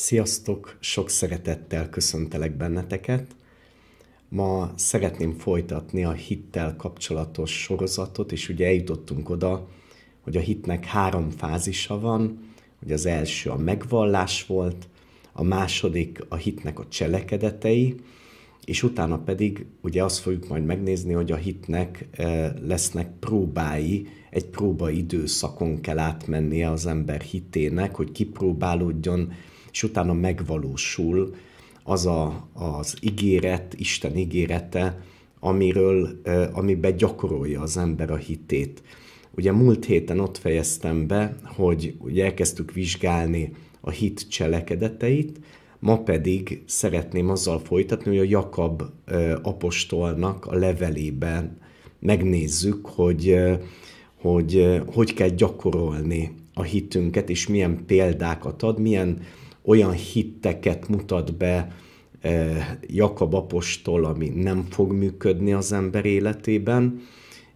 Sziasztok! Sok szeretettel köszöntelek benneteket. Ma szeretném folytatni a hittel kapcsolatos sorozatot, és ugye eljutottunk oda, hogy a hitnek három fázisa van, hogy az első a megvallás volt, a második a hitnek a cselekedetei, és utána pedig ugye azt fogjuk majd megnézni, hogy a hitnek eh, lesznek próbái, egy próba időszakon kell átmennie az ember hitének, hogy kipróbálódjon, és utána megvalósul az a, az ígéret, Isten ígérete, amiről, amiben gyakorolja az ember a hitét. Ugye múlt héten ott fejeztem be, hogy ugye elkezdtük vizsgálni a hit cselekedeteit, ma pedig szeretném azzal folytatni, hogy a Jakab apostolnak a levelében megnézzük, hogy hogy hogy kell gyakorolni a hitünket, és milyen példákat ad, milyen olyan hitteket mutat be eh, Jakab apostol, ami nem fog működni az ember életében,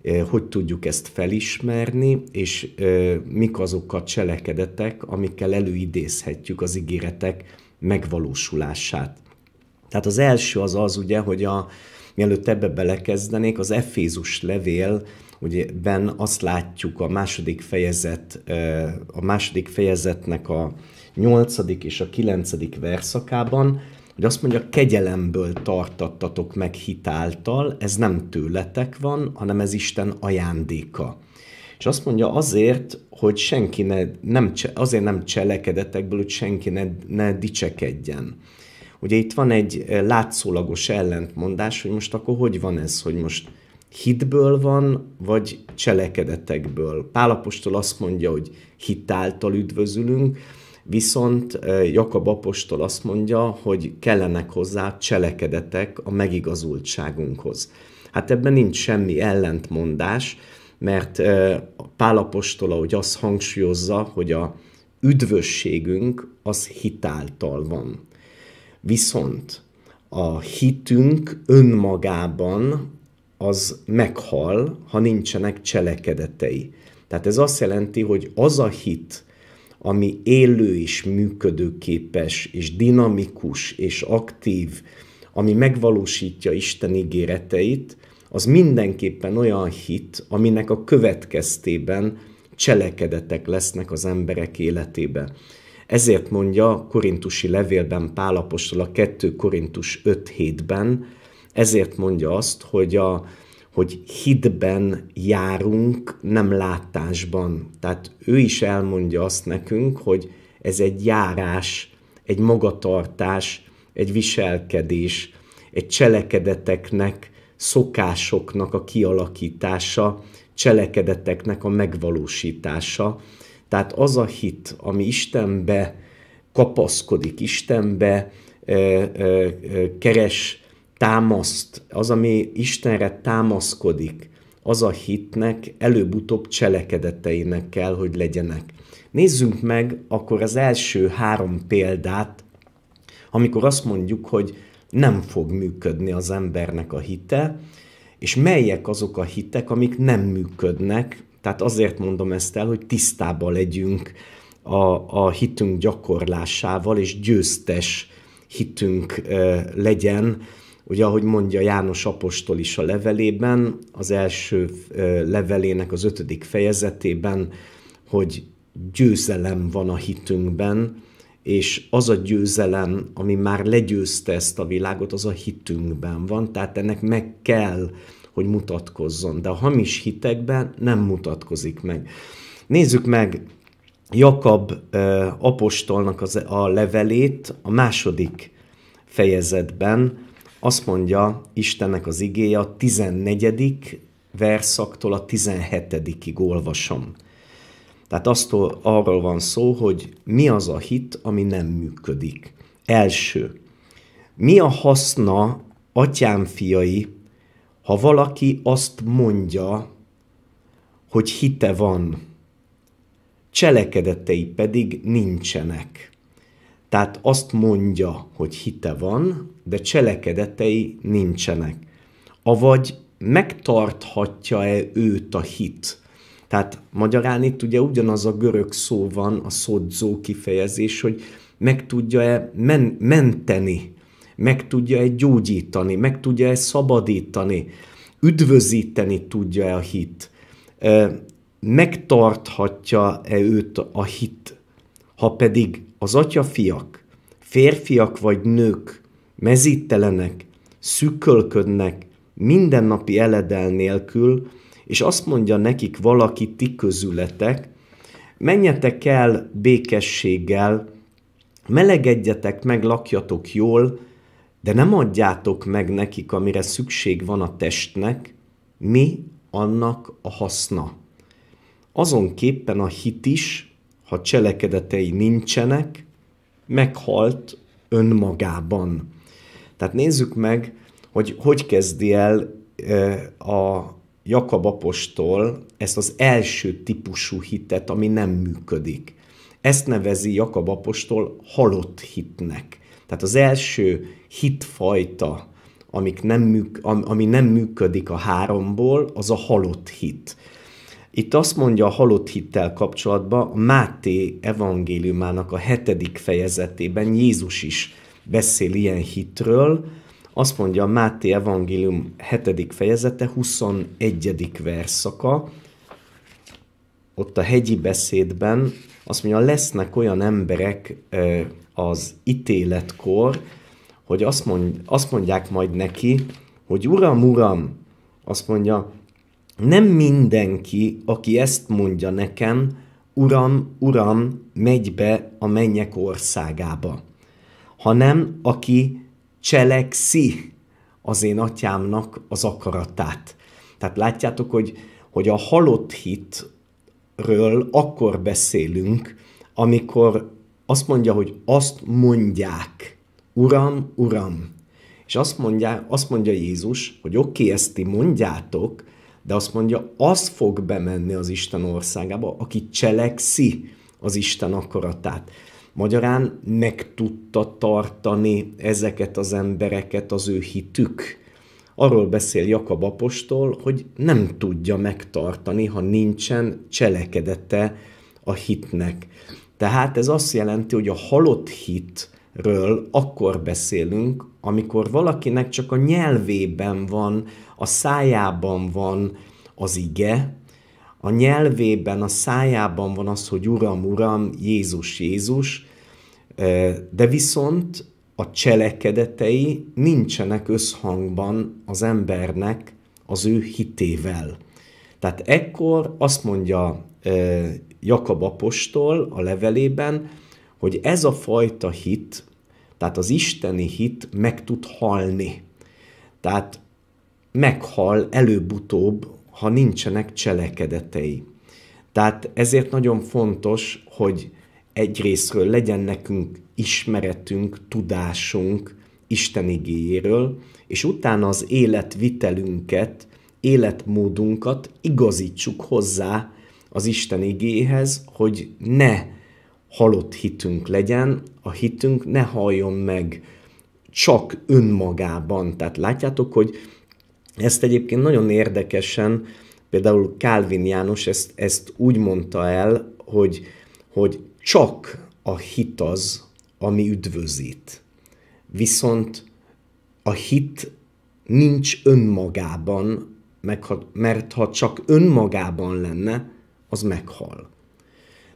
eh, hogy tudjuk ezt felismerni, és eh, mik azok a cselekedetek, amikkel előidézhetjük az ígéretek megvalósulását. Tehát az első az az ugye, hogy a, mielőtt ebbe belekezdenék, az Efézus levél, ugye ben azt látjuk a második fejezet, a második fejezetnek a 8. és a 9. verszakában, hogy azt mondja, kegyelemből tartattatok meg hitáltal, ez nem tőletek van, hanem ez Isten ajándéka. És azt mondja azért, hogy senki ne, nem, azért nem cselekedetekből, hogy senki ne, ne dicsekedjen. Ugye itt van egy eh, látszólagos ellentmondás, hogy most akkor hogy van ez, hogy most hitből van, vagy cselekedetekből. Pálapostól azt mondja, hogy hitáltal üdvözülünk, Viszont Jakab apostol azt mondja, hogy kellenek hozzá cselekedetek a megigazultságunkhoz. Hát ebben nincs semmi ellentmondás, mert Pálapostol, ahogy azt hangsúlyozza, hogy a üdvösségünk az hitáltal van. Viszont a hitünk önmagában az meghal, ha nincsenek cselekedetei. Tehát ez azt jelenti, hogy az a hit, ami élő és működőképes, és dinamikus, és aktív, ami megvalósítja Isten ígéreteit, az mindenképpen olyan hit, aminek a következtében cselekedetek lesznek az emberek életébe. Ezért mondja a korintusi levélben Pálapostól a 2 Korintus 5.7-ben, ezért mondja azt, hogy a, hogy hitben járunk, nem látásban. Tehát ő is elmondja azt nekünk, hogy ez egy járás, egy magatartás, egy viselkedés, egy cselekedeteknek, szokásoknak a kialakítása, cselekedeteknek a megvalósítása. Tehát az a hit, ami Istenbe kapaszkodik, Istenbe keres támaszt, az, ami Istenre támaszkodik, az a hitnek előbb-utóbb cselekedeteinek kell, hogy legyenek. Nézzünk meg akkor az első három példát, amikor azt mondjuk, hogy nem fog működni az embernek a hite, és melyek azok a hitek, amik nem működnek. Tehát azért mondom ezt el, hogy tisztában legyünk a, a hitünk gyakorlásával, és győztes hitünk e, legyen, Ugye, ahogy mondja János Apostol is a levelében, az első levelének az ötödik fejezetében, hogy győzelem van a hitünkben, és az a győzelem, ami már legyőzte ezt a világot, az a hitünkben van, tehát ennek meg kell, hogy mutatkozzon. De a hamis hitekben nem mutatkozik meg. Nézzük meg Jakab apostolnak az, a levelét a második fejezetben, azt mondja Istennek az igéje a 14. verszaktól a 17. olvasom. Tehát aztól arról van szó, hogy mi az a hit, ami nem működik. Első. Mi a haszna, atyám fiai, ha valaki azt mondja, hogy hite van, cselekedetei pedig nincsenek. Tehát azt mondja, hogy hite van, de cselekedetei nincsenek. Avagy megtarthatja-e őt a hit? Tehát magyarán itt ugye ugyanaz a görög szó van, a szodzó kifejezés, hogy meg tudja-e men- menteni, meg tudja-e gyógyítani, meg tudja-e szabadítani, üdvözíteni tudja-e a hit, megtarthatja-e őt a hit. Ha pedig az atyafiak, férfiak vagy nők, mezítelenek, szükölködnek mindennapi eledel nélkül, és azt mondja nekik valaki ti közületek, menjetek el békességgel, melegedjetek meg, lakjatok jól, de nem adjátok meg nekik, amire szükség van a testnek, mi annak a haszna. Azonképpen a hit is, ha cselekedetei nincsenek, meghalt önmagában. Tehát nézzük meg, hogy hogy kezdi el a Jakab apostol ezt az első típusú hitet, ami nem működik. Ezt nevezi Jakab apostol halott hitnek. Tehát az első hitfajta, amik nem műk, ami nem működik a háromból, az a halott hit. Itt azt mondja a halott hittel kapcsolatban, a Máté evangéliumának a hetedik fejezetében Jézus is beszél ilyen hitről, azt mondja a Máté evangélium hetedik fejezete, 21. verszaka, ott a hegyi beszédben azt mondja, lesznek olyan emberek az ítéletkor, hogy azt, azt mondják majd neki, hogy Uram, Uram, azt mondja, nem mindenki, aki ezt mondja nekem, Uram, Uram, megy be a mennyek országába, hanem aki cselekszi az én atyámnak az akaratát. Tehát látjátok, hogy, hogy a halott hitről akkor beszélünk, amikor azt mondja, hogy azt mondják, Uram, Uram. És azt mondja, azt mondja Jézus, hogy oké, okay, ezt ti mondjátok, de azt mondja, az fog bemenni az Isten országába, aki cselekszi az Isten akaratát. Magyarán meg tudta tartani ezeket az embereket az ő hitük. Arról beszél Jakab apostol, hogy nem tudja megtartani, ha nincsen cselekedete a hitnek. Tehát ez azt jelenti, hogy a halott hitről akkor beszélünk, amikor valakinek csak a nyelvében van a szájában van az ige, a nyelvében, a szájában van az, hogy Uram, Uram, Jézus, Jézus, de viszont a cselekedetei nincsenek összhangban az embernek az ő hitével. Tehát ekkor azt mondja Jakab apostol a levelében, hogy ez a fajta hit, tehát az isteni hit meg tud halni. Tehát meghal előbb-utóbb, ha nincsenek cselekedetei. Tehát ezért nagyon fontos, hogy egyrésztről legyen nekünk ismeretünk, tudásunk Isten igényéről, és utána az életvitelünket, életmódunkat igazítsuk hozzá az Isten igéhez, hogy ne halott hitünk legyen, a hitünk ne halljon meg csak önmagában. Tehát látjátok, hogy ezt egyébként nagyon érdekesen, például Calvin János ezt, ezt úgy mondta el, hogy, hogy csak a hit az, ami üdvözít. Viszont a hit nincs önmagában, meg ha, mert ha csak önmagában lenne, az meghal.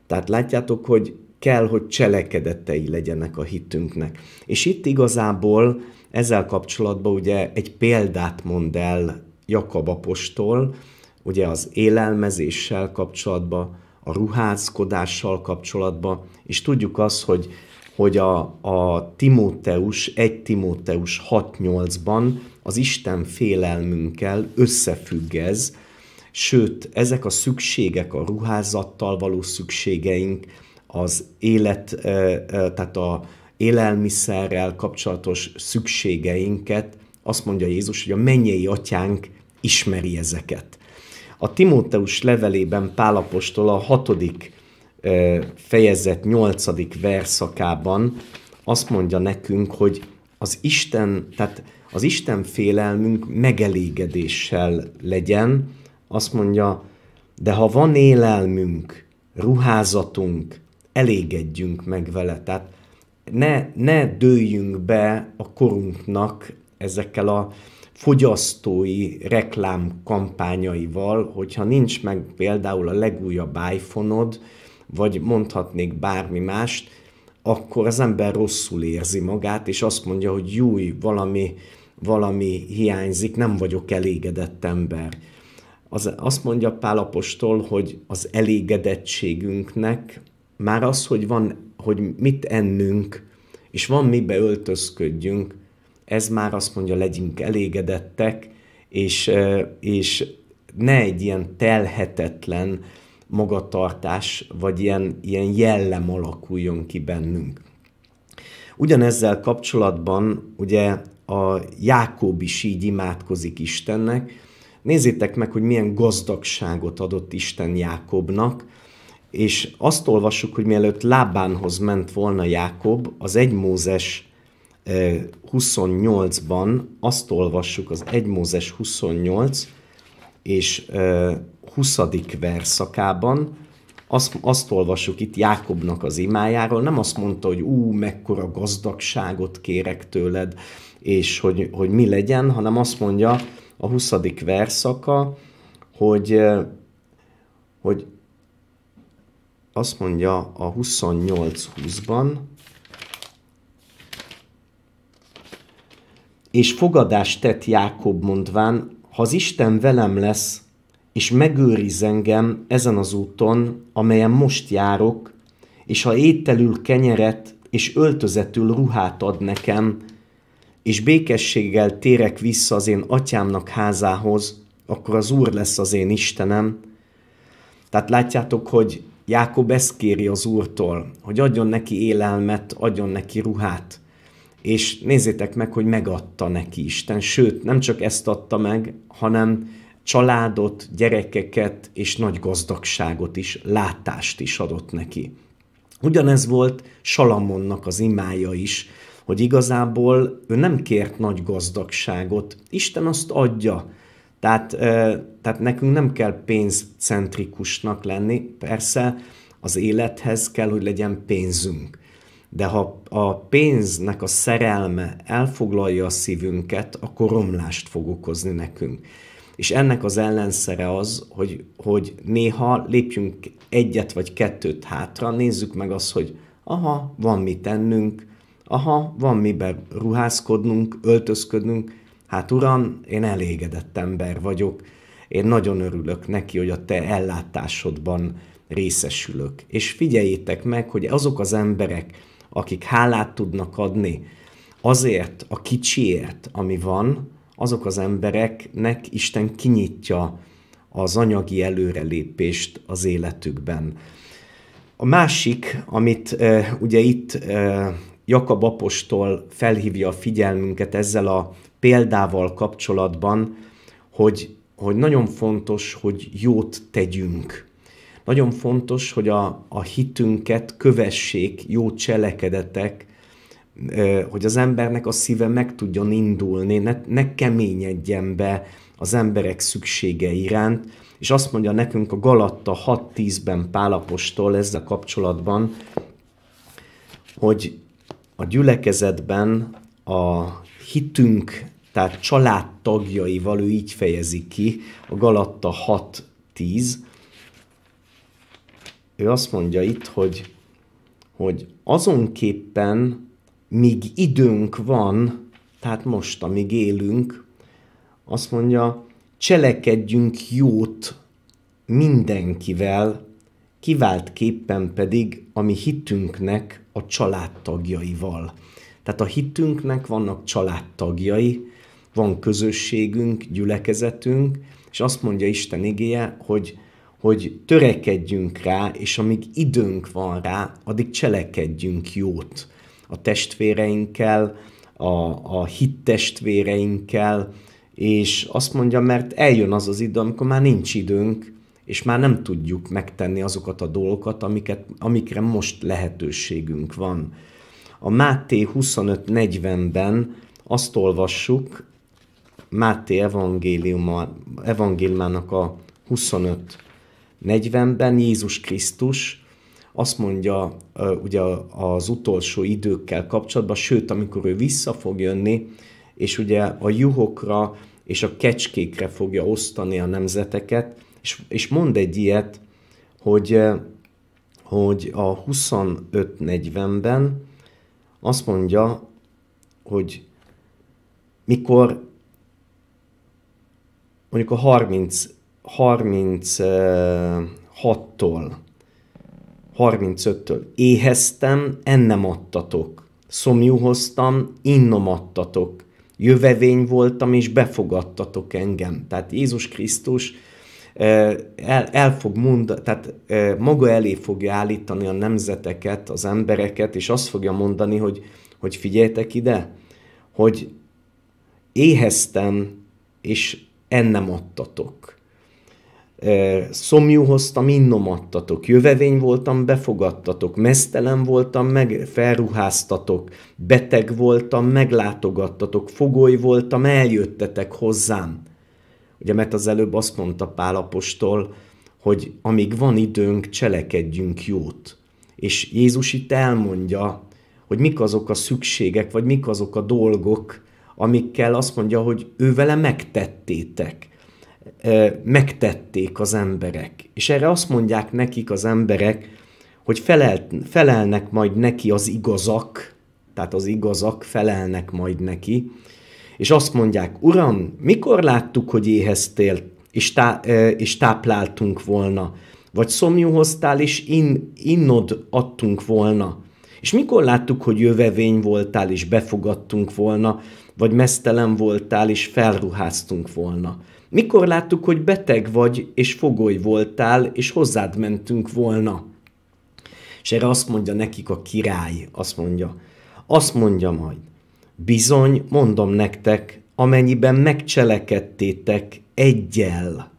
Tehát látjátok, hogy kell, hogy cselekedetei legyenek a hitünknek. És itt igazából ezzel kapcsolatban ugye egy példát mond el Jakab apostol, ugye az élelmezéssel kapcsolatban, a ruházkodással kapcsolatban, és tudjuk azt, hogy, hogy a, a Timóteus, egy Timóteus 8 ban az Isten félelmünkkel összefügg ez, sőt, ezek a szükségek, a ruházattal való szükségeink, az élet, eh, eh, tehát a, élelmiszerrel kapcsolatos szükségeinket, azt mondja Jézus, hogy a mennyei atyánk ismeri ezeket. A Timóteus levelében Pálapostól a hatodik fejezet nyolcadik verszakában azt mondja nekünk, hogy az Isten, tehát az Isten félelmünk megelégedéssel legyen, azt mondja, de ha van élelmünk, ruházatunk, elégedjünk meg vele. Tehát ne, ne dőljünk be a korunknak ezekkel a fogyasztói reklámkampányaival, hogyha nincs meg például a legújabb iPhone-od, vagy mondhatnék bármi mást, akkor az ember rosszul érzi magát, és azt mondja, hogy júj, valami, valami hiányzik, nem vagyok elégedett ember. Az, azt mondja Pálapostól, hogy az elégedettségünknek már az, hogy van, hogy mit ennünk, és van mibe öltözködjünk, ez már azt mondja, legyünk elégedettek, és, és ne egy ilyen telhetetlen magatartás, vagy ilyen, ilyen jellem alakuljon ki bennünk. Ugyanezzel kapcsolatban ugye a Jákob is így imádkozik Istennek. Nézzétek meg, hogy milyen gazdagságot adott Isten Jákobnak, és azt olvassuk, hogy mielőtt Lábánhoz ment volna Jákob, az 1 Mózes 28-ban azt olvassuk, az 1 Mózes 28 és 20. verszakában, azt, azt olvassuk itt Jákobnak az imájáról, nem azt mondta, hogy ú, mekkora gazdagságot kérek tőled, és hogy, hogy mi legyen, hanem azt mondja a 20. verszaka, hogy, hogy azt mondja a 28-20-ban, és fogadást tett Jákob mondván, ha az Isten velem lesz, és megőriz engem ezen az úton, amelyen most járok, és ha ételül kenyeret és öltözetül ruhát ad nekem, és békességgel térek vissza az én atyámnak házához, akkor az Úr lesz az én Istenem. Tehát látjátok, hogy Jákob ezt kéri az Úrtól, hogy adjon neki élelmet, adjon neki ruhát. És nézzétek meg, hogy megadta neki Isten, sőt, nem csak ezt adta meg, hanem családot, gyerekeket és nagy gazdagságot is, látást is adott neki. Ugyanez volt Salamonnak az imája is, hogy igazából ő nem kért nagy gazdagságot, Isten azt adja, tehát, tehát nekünk nem kell pénzcentrikusnak lenni, persze az élethez kell, hogy legyen pénzünk. De ha a pénznek a szerelme elfoglalja a szívünket, akkor romlást fog okozni nekünk. És ennek az ellenszere az, hogy, hogy néha lépjünk egyet vagy kettőt hátra, nézzük meg azt, hogy aha, van mit tennünk, aha, van miben ruházkodnunk, öltözködnünk, hát uram, én elégedett ember vagyok, én nagyon örülök neki, hogy a te ellátásodban részesülök. És figyeljétek meg, hogy azok az emberek, akik hálát tudnak adni azért, a kicsiért, ami van, azok az embereknek Isten kinyitja az anyagi előrelépést az életükben. A másik, amit e, ugye itt e, Jakab apostol felhívja a figyelmünket ezzel a példával kapcsolatban, hogy, hogy nagyon fontos, hogy jót tegyünk. Nagyon fontos, hogy a, a hitünket kövessék jó cselekedetek, hogy az embernek a szíve meg tudjon indulni, ne, ne keményedjen be az emberek szüksége iránt, és azt mondja nekünk a Galatta 6.10-ben Pálapostól ezzel kapcsolatban, hogy a gyülekezetben a hitünk tehát családtagjaival ő így fejezi ki, a Galatta 6.10. Ő azt mondja itt, hogy, hogy azonképpen, míg időnk van, tehát most, amíg élünk, azt mondja, cselekedjünk jót mindenkivel, kiváltképpen pedig a mi hitünknek a családtagjaival. Tehát a hitünknek vannak családtagjai, van közösségünk, gyülekezetünk, és azt mondja Isten igéje, hogy, hogy törekedjünk rá, és amíg időnk van rá, addig cselekedjünk jót a testvéreinkkel, a, a hittestvéreinkkel, és azt mondja, mert eljön az az idő, amikor már nincs időnk, és már nem tudjuk megtenni azokat a dolgokat, amiket, amikre most lehetőségünk van. A Máté 25.40-ben azt olvassuk, Máté evangéliuma, evangéliumának a 25-40-ben Jézus Krisztus azt mondja ugye az utolsó időkkel kapcsolatban, sőt, amikor ő vissza fog jönni, és ugye a juhokra és a kecskékre fogja osztani a nemzeteket, és, és mond egy ilyet, hogy, hogy a 25-40-ben azt mondja, hogy mikor mondjuk a 30, 6 tól 35-től éheztem, ennem adtatok, szomjúhoztam, innom adtatok, jövevény voltam, és befogadtatok engem. Tehát Jézus Krisztus el, el fog mondani, tehát maga elé fogja állítani a nemzeteket, az embereket, és azt fogja mondani, hogy, hogy figyeljetek ide, hogy éheztem, és ennem adtatok. Szomjú hoztam, innom adtatok. Jövevény voltam, befogadtatok. Mesztelen voltam, meg felruháztatok. Beteg voltam, meglátogattatok. Fogoly voltam, eljöttetek hozzám. Ugye, mert az előbb azt mondta Pálapostól, hogy amíg van időnk, cselekedjünk jót. És Jézus itt elmondja, hogy mik azok a szükségek, vagy mik azok a dolgok, amikkel azt mondja, hogy ő vele megtettétek, megtették az emberek. És erre azt mondják nekik az emberek, hogy felel, felelnek majd neki az igazak, tehát az igazak felelnek majd neki, és azt mondják, Uram, mikor láttuk, hogy éheztél, és, tá, és tápláltunk volna, vagy szomjúhoztál, és in, innod adtunk volna, és mikor láttuk, hogy jövevény voltál, és befogadtunk volna, vagy mesztelen voltál, és felruháztunk volna. Mikor láttuk, hogy beteg vagy, és fogoly voltál, és hozzád mentünk volna? És erre azt mondja nekik a király, azt mondja, azt mondja majd, bizony, mondom nektek, amennyiben megcselekedtétek egyel,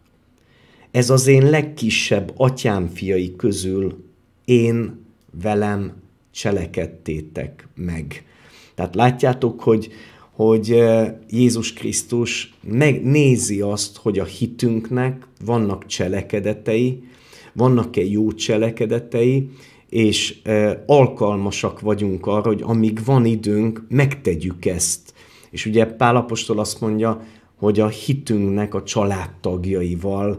ez az én legkisebb atyám fiai közül én velem cselekedtétek meg. Tehát látjátok, hogy hogy Jézus Krisztus megnézi azt, hogy a hitünknek vannak cselekedetei, vannak-e jó cselekedetei, és alkalmasak vagyunk arra, hogy amíg van időnk, megtegyük ezt. És ugye Pálapostól azt mondja, hogy a hitünknek a családtagjaival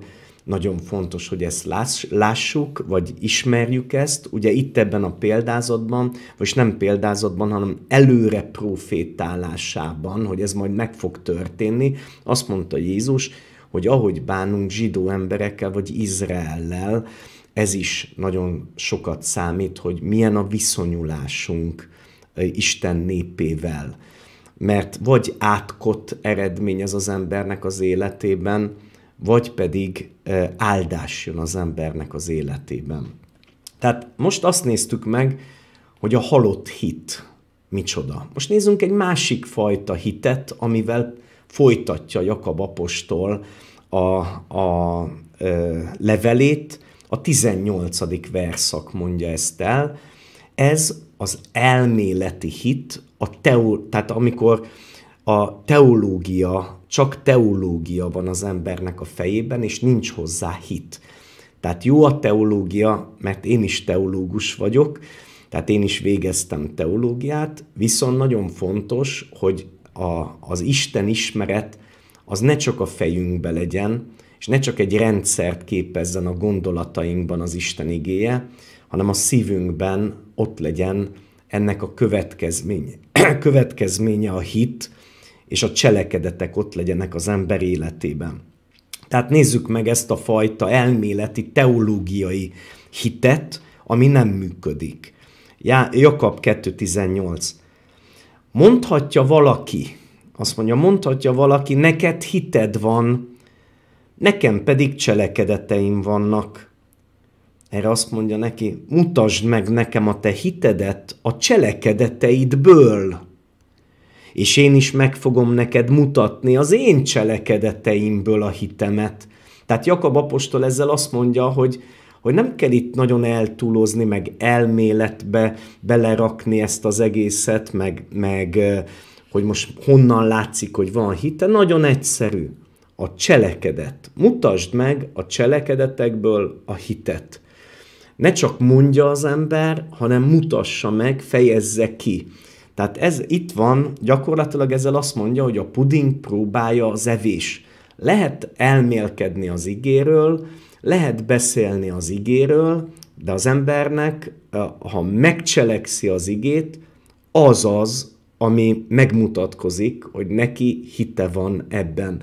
nagyon fontos, hogy ezt lássuk, vagy ismerjük ezt. Ugye itt ebben a példázatban, vagy nem példázatban, hanem előre profétálásában, hogy ez majd meg fog történni, azt mondta Jézus, hogy ahogy bánunk zsidó emberekkel, vagy Izraellel, ez is nagyon sokat számít, hogy milyen a viszonyulásunk Isten népével. Mert vagy átkot eredmény ez az embernek az életében, vagy pedig áldás jön az embernek az életében. Tehát most azt néztük meg, hogy a halott hit micsoda. Most nézzünk egy másik fajta hitet, amivel folytatja Jakab apostol a, a ö, levelét. A 18. verszak mondja ezt el. Ez az elméleti hit, a teó, tehát amikor a teológia csak teológia van az embernek a fejében, és nincs hozzá hit. Tehát jó a teológia, mert én is teológus vagyok, tehát én is végeztem teológiát, viszont nagyon fontos, hogy a, az Isten ismeret az ne csak a fejünkbe legyen, és ne csak egy rendszert képezzen a gondolatainkban az Isten igéje, hanem a szívünkben ott legyen ennek a következménye. következménye a hit, és a cselekedetek ott legyenek az ember életében. Tehát nézzük meg ezt a fajta elméleti, teológiai hitet, ami nem működik. Já, Jakab 2.18. Mondhatja valaki, azt mondja, mondhatja valaki, neked hited van, nekem pedig cselekedeteim vannak. Erre azt mondja neki, mutasd meg nekem a te hitedet a cselekedeteidből és én is meg fogom neked mutatni az én cselekedeteimből a hitemet. Tehát Jakab apostol ezzel azt mondja, hogy, hogy nem kell itt nagyon eltúlozni, meg elméletbe belerakni ezt az egészet, meg, meg hogy most honnan látszik, hogy van hite. Nagyon egyszerű. A cselekedet. Mutasd meg a cselekedetekből a hitet. Ne csak mondja az ember, hanem mutassa meg, fejezze ki. Tehát ez itt van, gyakorlatilag ezzel azt mondja, hogy a puding próbálja az evés. Lehet elmélkedni az igéről, lehet beszélni az igéről, de az embernek, ha megcselekszi az igét, az az, ami megmutatkozik, hogy neki hite van ebben.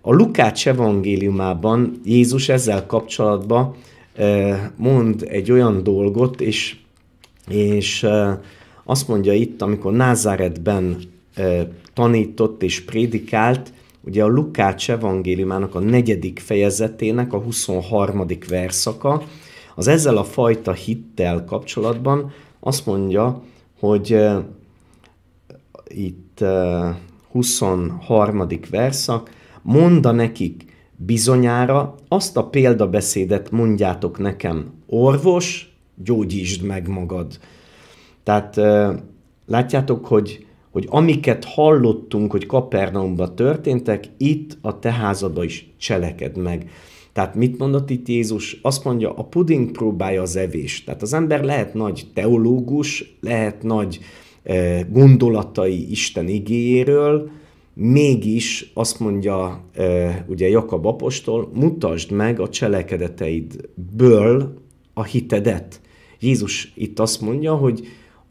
A Lukács evangéliumában Jézus ezzel kapcsolatban mond egy olyan dolgot, és, és azt mondja itt, amikor Názáretben tanított és prédikált, ugye a Lukács evangéliumának a negyedik fejezetének a 23. verszaka, az ezzel a fajta hittel kapcsolatban azt mondja, hogy itt 23. verszak, monda nekik bizonyára, azt a példabeszédet mondjátok nekem, orvos, gyógyítsd meg magad tehát látjátok, hogy, hogy amiket hallottunk, hogy Kapernaumban történtek, itt a te házadba is cseleked meg. Tehát mit mondott itt Jézus? Azt mondja, a puding próbálja az evés. Tehát az ember lehet nagy teológus, lehet nagy gondolatai Isten igéjéről, mégis azt mondja ugye Jakab apostol, mutasd meg a cselekedeteidből a hitedet. Jézus itt azt mondja, hogy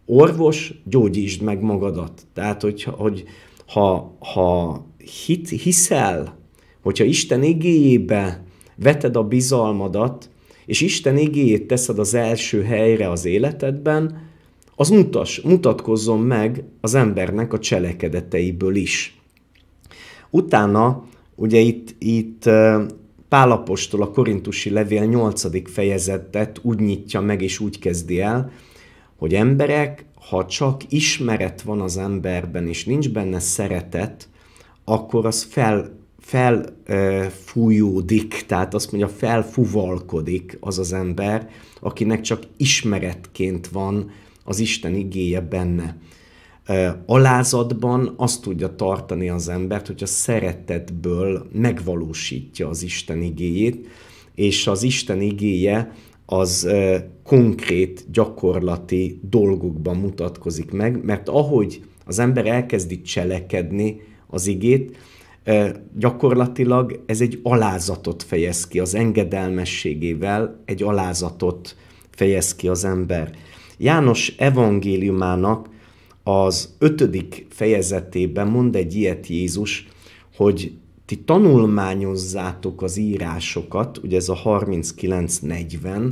orvos, gyógyítsd meg magadat. Tehát, hogy, hogy ha, ha hit, hiszel, hogyha Isten igéjébe veted a bizalmadat, és Isten igéjét teszed az első helyre az életedben, az mutas, mutatkozzon meg az embernek a cselekedeteiből is. Utána, ugye itt, itt Pálapostól a korintusi levél 8. fejezetet úgy nyitja meg és úgy kezdi el, hogy emberek, ha csak ismeret van az emberben, és nincs benne szeretet, akkor az fel, felfújódik, tehát azt mondja, felfuvalkodik az az ember, akinek csak ismeretként van az Isten igéje benne. alázatban azt tudja tartani az embert, hogyha szeretetből megvalósítja az Isten igéjét, és az Isten igéje az konkrét, gyakorlati dolgokban mutatkozik meg, mert ahogy az ember elkezdi cselekedni az igét, gyakorlatilag ez egy alázatot fejez ki, az engedelmességével egy alázatot fejez ki az ember. János evangéliumának az ötödik fejezetében mond egy ilyet Jézus, hogy ti tanulmányozzátok az írásokat, ugye ez a 39-40,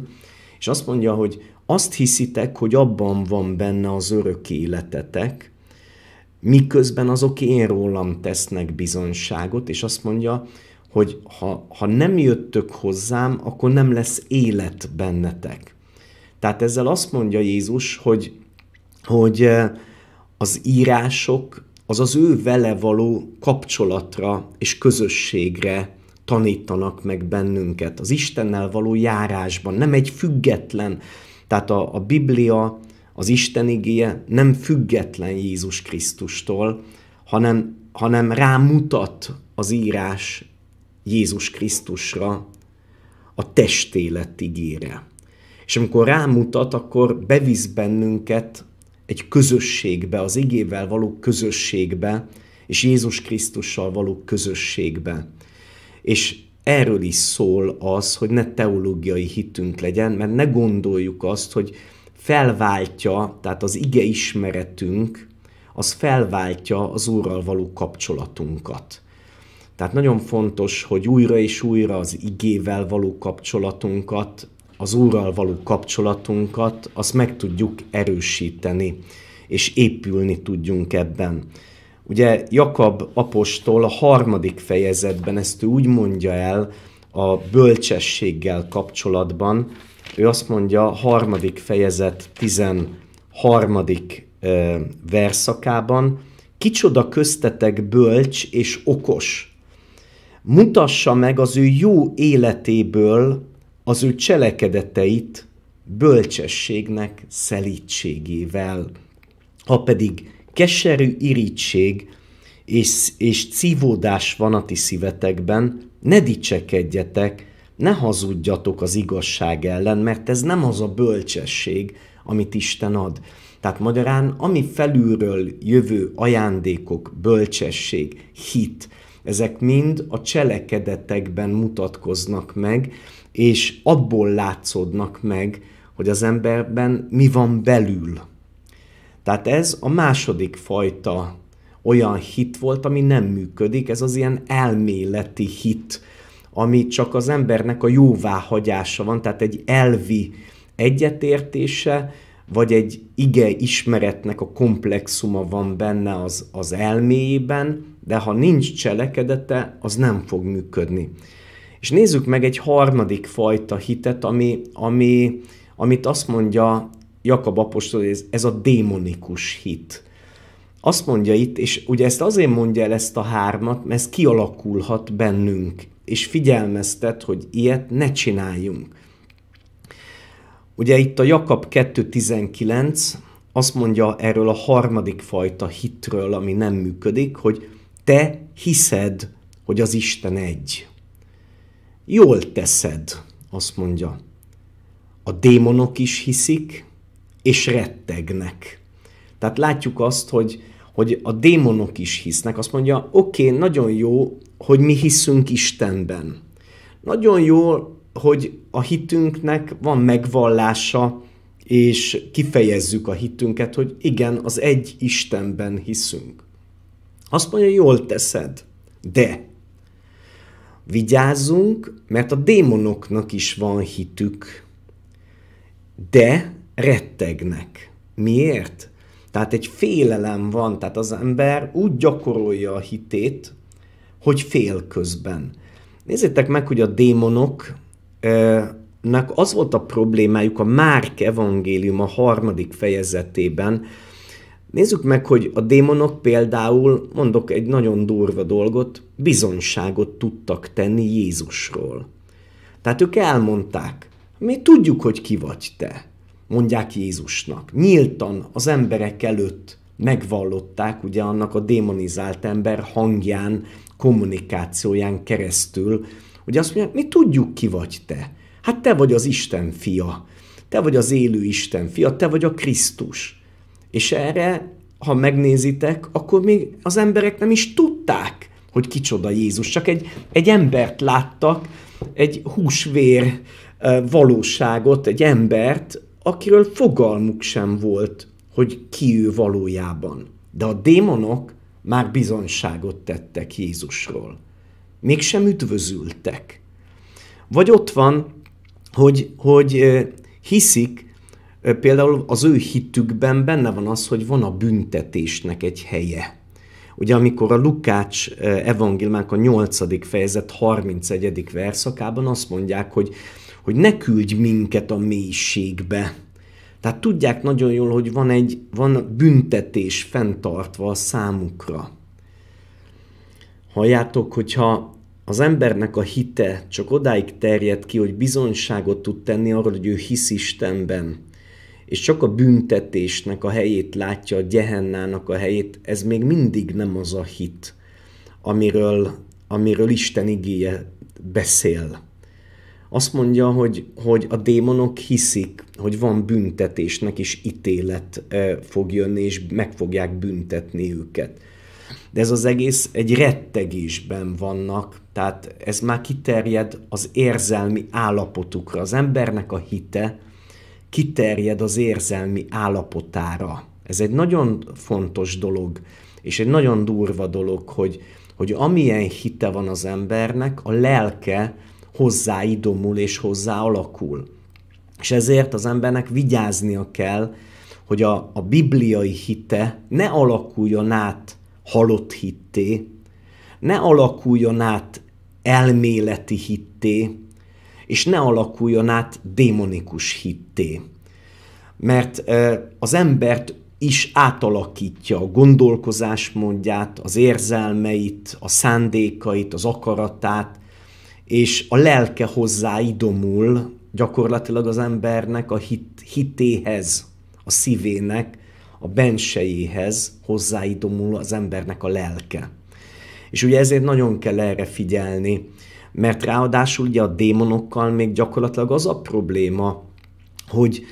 és azt mondja, hogy azt hiszitek, hogy abban van benne az örök életetek, miközben azok én rólam tesznek bizonyságot, és azt mondja, hogy ha, ha nem jöttök hozzám, akkor nem lesz élet bennetek. Tehát ezzel azt mondja Jézus, hogy, hogy eh, az írások az az ő vele való kapcsolatra és közösségre tanítanak meg bennünket, az Istennel való járásban, nem egy független, tehát a, a Biblia, az Isten igéje nem független Jézus Krisztustól, hanem, hanem rámutat az írás Jézus Krisztusra, a testélet ígére. És amikor rámutat, akkor bevisz bennünket egy közösségbe, az igével való közösségbe, és Jézus Krisztussal való közösségbe. És erről is szól az, hogy ne teológiai hitünk legyen, mert ne gondoljuk azt, hogy felváltja, tehát az ige ismeretünk, az felváltja az Úrral való kapcsolatunkat. Tehát nagyon fontos, hogy újra és újra az igével való kapcsolatunkat az Úrral való kapcsolatunkat, azt meg tudjuk erősíteni, és épülni tudjunk ebben. Ugye Jakab apostol a harmadik fejezetben ezt ő úgy mondja el a bölcsességgel kapcsolatban, ő azt mondja a harmadik fejezet 13. verszakában, kicsoda köztetek bölcs és okos, mutassa meg az ő jó életéből az ő cselekedeteit bölcsességnek, szelítségével, ha pedig keserű irítség és, és cívódás van a ti szívetekben, ne dicsekedjetek, ne hazudjatok az igazság ellen, mert ez nem az a bölcsesség, amit Isten ad. Tehát magyarán, ami felülről jövő ajándékok, bölcsesség, hit, ezek mind a cselekedetekben mutatkoznak meg, és abból látszódnak meg, hogy az emberben mi van belül. Tehát ez a második fajta olyan hit volt, ami nem működik, ez az ilyen elméleti hit, ami csak az embernek a jóváhagyása van, tehát egy elvi egyetértése, vagy egy ige ismeretnek a komplexuma van benne az, az elméjében, de ha nincs cselekedete, az nem fog működni. És nézzük meg egy harmadik fajta hitet, ami, ami, amit azt mondja Jakab apostol, hogy ez, ez a démonikus hit. Azt mondja itt, és ugye ezt azért mondja el ezt a hármat, mert ez kialakulhat bennünk, és figyelmeztet, hogy ilyet ne csináljunk. Ugye itt a Jakab 2.19 azt mondja erről a harmadik fajta hitről, ami nem működik, hogy te hiszed, hogy az Isten egy. Jól teszed, azt mondja. A démonok is hiszik, és rettegnek. Tehát látjuk azt, hogy, hogy a démonok is hisznek. Azt mondja, oké, okay, nagyon jó, hogy mi hiszünk Istenben. Nagyon jó, hogy a hitünknek van megvallása, és kifejezzük a hitünket, hogy igen, az egy Istenben hiszünk. Azt mondja, jól teszed, de Vigyázzunk, mert a démonoknak is van hitük, de rettegnek. Miért? Tehát egy félelem van, tehát az ember úgy gyakorolja a hitét, hogy fél közben. Nézzétek meg, hogy a démonoknak az volt a problémájuk a Márk evangélium a harmadik fejezetében, Nézzük meg, hogy a démonok például, mondok egy nagyon durva dolgot, bizonyságot tudtak tenni Jézusról. Tehát ők elmondták, mi tudjuk, hogy ki vagy te, mondják Jézusnak. Nyíltan az emberek előtt megvallották, ugye annak a démonizált ember hangján, kommunikációján keresztül, hogy azt mondják, mi tudjuk, ki vagy te. Hát te vagy az Isten fia, te vagy az élő Isten fia, te vagy a Krisztus. És erre, ha megnézitek, akkor még az emberek nem is tudták, hogy kicsoda Jézus. Csak egy, egy embert láttak, egy húsvér valóságot, egy embert, akiről fogalmuk sem volt, hogy ki ő valójában. De a démonok már bizonságot tettek Jézusról. Mégsem üdvözültek. Vagy ott van, hogy, hogy hiszik, Például az ő hitükben benne van az, hogy van a büntetésnek egy helye. Ugye amikor a Lukács evangéliumának a 8. fejezet 31. verszakában azt mondják, hogy, hogy ne küldj minket a mélységbe. Tehát tudják nagyon jól, hogy van egy van büntetés fenntartva a számukra. Halljátok, hogyha az embernek a hite csak odáig terjed ki, hogy bizonyságot tud tenni arról, hogy ő hisz Istenben, és csak a büntetésnek a helyét látja, a gyehennának a helyét, ez még mindig nem az a hit, amiről, amiről Isten igéje beszél. Azt mondja, hogy, hogy a démonok hiszik, hogy van büntetésnek is ítélet fog jönni, és meg fogják büntetni őket. De ez az egész egy rettegésben vannak, tehát ez már kiterjed az érzelmi állapotukra. Az embernek a hite kiterjed az érzelmi állapotára. Ez egy nagyon fontos dolog, és egy nagyon durva dolog, hogy, hogy amilyen hite van az embernek, a lelke hozzáidomul és hozzá alakul. És ezért az embernek vigyáznia kell, hogy a, a bibliai hite ne alakuljon át halott hitté, ne alakuljon át elméleti hitté, és ne alakuljon át démonikus hitté. Mert az embert is átalakítja a gondolkozásmódját, az érzelmeit, a szándékait, az akaratát, és a lelke hozzá idomul gyakorlatilag az embernek a hit, hitéhez, a szívének, a bensejéhez hozzáidomul az embernek a lelke. És ugye ezért nagyon kell erre figyelni, mert ráadásul ugye a démonokkal még gyakorlatilag az a probléma, hogy,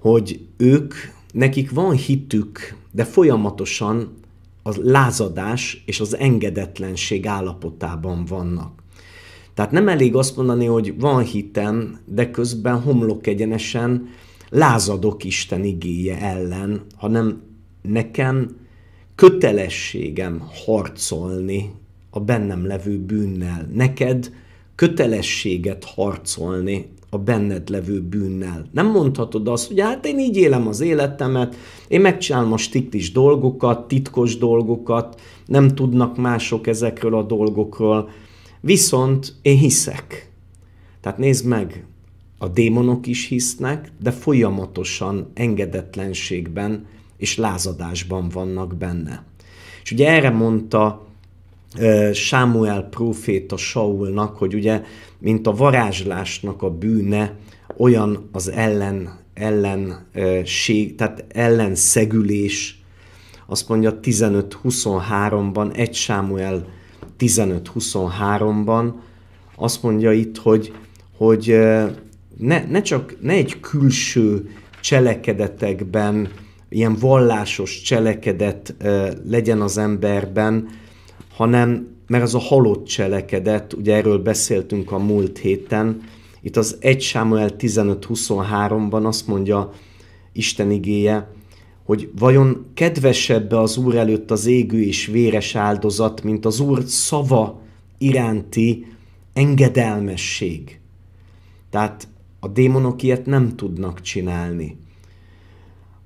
hogy ők, nekik van hitük, de folyamatosan az lázadás és az engedetlenség állapotában vannak. Tehát nem elég azt mondani, hogy van hitem, de közben homlok egyenesen lázadok Isten igéje ellen, hanem nekem kötelességem harcolni a bennem levő bűnnel. Neked kötelességet harcolni a benned levő bűnnel. Nem mondhatod azt, hogy hát én így élem az életemet, én megcsinálom a stiklis dolgokat, titkos dolgokat, nem tudnak mások ezekről a dolgokról, viszont én hiszek. Tehát nézd meg, a démonok is hisznek, de folyamatosan engedetlenségben és lázadásban vannak benne. És ugye erre mondta Sámuel próféta Saulnak, hogy ugye, mint a varázslásnak a bűne, olyan az ellen, ellenség, tehát ellenszegülés, azt mondja 15-23-ban, 1 Sámuel 15-23-ban, azt mondja itt, hogy, hogy ne, ne csak, ne egy külső cselekedetekben, ilyen vallásos cselekedet legyen az emberben, hanem mert az a halott cselekedet, ugye erről beszéltünk a múlt héten, itt az 1 Sámuel 1523 ban azt mondja Isten igéje, hogy vajon kedvesebb az Úr előtt az égő és véres áldozat, mint az Úr szava iránti engedelmesség. Tehát a démonok ilyet nem tudnak csinálni.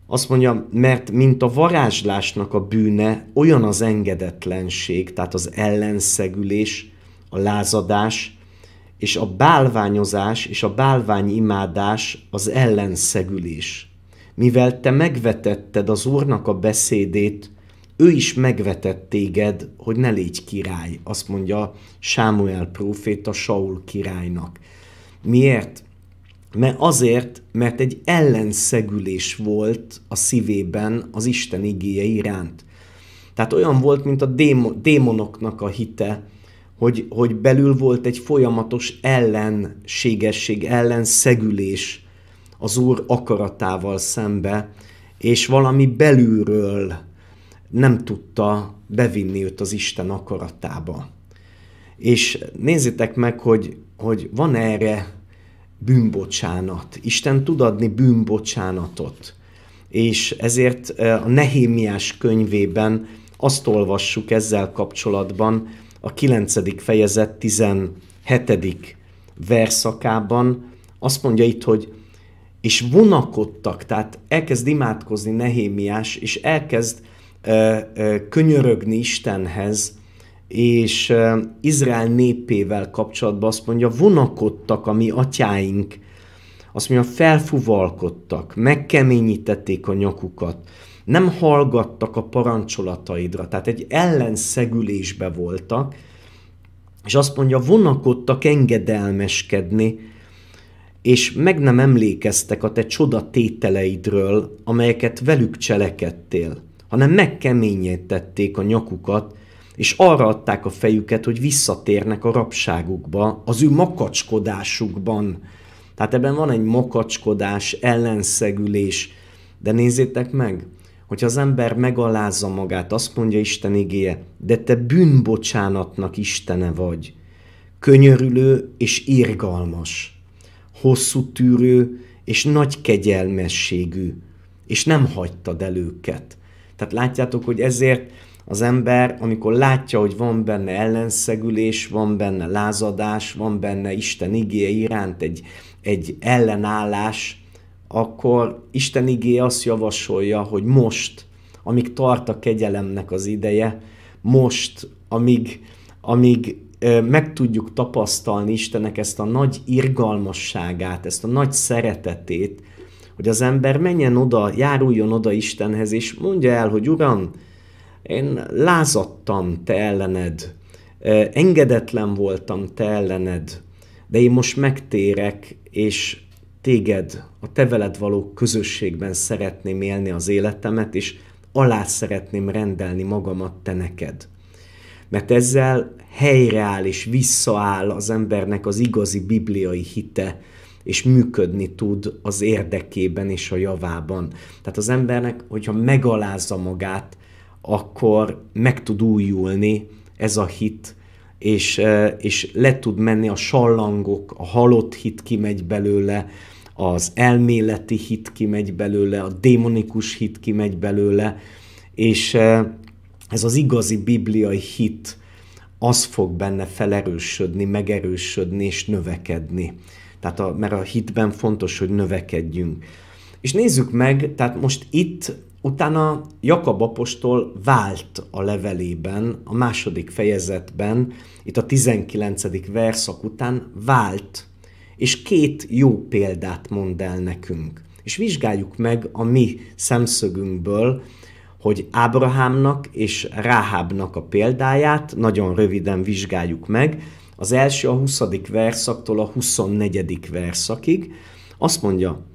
Azt mondja, mert mint a varázslásnak a bűne, olyan az engedetlenség, tehát az ellenszegülés, a lázadás, és a bálványozás és a bálványimádás az ellenszegülés. Mivel te megvetetted az Úrnak a beszédét, ő is megvetett téged, hogy ne légy király, azt mondja Sámuel próféta Saul királynak. Miért? Mert azért, mert egy ellenszegülés volt a szívében az Isten igéje iránt. Tehát olyan volt, mint a démo- démonoknak a hite, hogy, hogy belül volt egy folyamatos ellenségesség, ellenszegülés az Úr akaratával szembe, és valami belülről nem tudta bevinni őt az Isten akaratába. És nézzétek meg, hogy, hogy van erre bűnbocsánat. Isten tud adni bűnbocsánatot. És ezért eh, a Nehémiás könyvében azt olvassuk ezzel kapcsolatban a 9. fejezet 17. verszakában. Azt mondja itt, hogy és vonakodtak, tehát elkezd imádkozni Nehémiás, és elkezd ö, eh, ö, eh, könyörögni Istenhez, és Izrael népével kapcsolatban azt mondja, vonakodtak a mi atyáink, azt mondja, felfuvalkodtak, megkeményítették a nyakukat, nem hallgattak a parancsolataidra, tehát egy ellenszegülésbe voltak, és azt mondja, vonakodtak engedelmeskedni, és meg nem emlékeztek a te csodatételeidről, amelyeket velük cselekedtél, hanem megkeményítették a nyakukat, és arra adták a fejüket, hogy visszatérnek a rabságukba, az ő makacskodásukban. Tehát ebben van egy makacskodás, ellenszegülés. De nézzétek meg, hogy az ember megalázza magát, azt mondja Isten igéje, de te bűnbocsánatnak Istene vagy. Könyörülő és irgalmas, hosszú tűrő és nagy kegyelmességű, és nem hagytad el őket. Tehát látjátok, hogy ezért az ember, amikor látja, hogy van benne ellenszegülés, van benne lázadás, van benne Isten igéje iránt egy, egy ellenállás, akkor Isten igéje azt javasolja, hogy most, amíg tart a kegyelemnek az ideje, most, amíg, amíg meg tudjuk tapasztalni Istenek ezt a nagy irgalmasságát, ezt a nagy szeretetét, hogy az ember menjen oda, járuljon oda Istenhez, és mondja el, hogy Uram, én lázadtam te ellened, engedetlen voltam te ellened, de én most megtérek, és téged, a te veled való közösségben szeretném élni az életemet, és alá szeretném rendelni magamat te neked. Mert ezzel helyreáll és visszaáll az embernek az igazi bibliai hite, és működni tud az érdekében és a javában. Tehát az embernek, hogyha megalázza magát, akkor meg tud újulni ez a hit, és, e, és le tud menni a sallangok, a halott hit kimegy belőle, az elméleti hit kimegy belőle, a démonikus hit kimegy belőle, és e, ez az igazi bibliai hit, az fog benne felerősödni, megerősödni és növekedni. Tehát a, mert a hitben fontos, hogy növekedjünk. És nézzük meg, tehát most itt Utána Jakab apostol vált a levelében, a második fejezetben, itt a 19. verszak után vált, és két jó példát mond el nekünk. És vizsgáljuk meg a mi szemszögünkből, hogy Ábrahámnak és Ráhábnak a példáját nagyon röviden vizsgáljuk meg. Az első a 20. verszaktól a 24. verszakig. Azt mondja,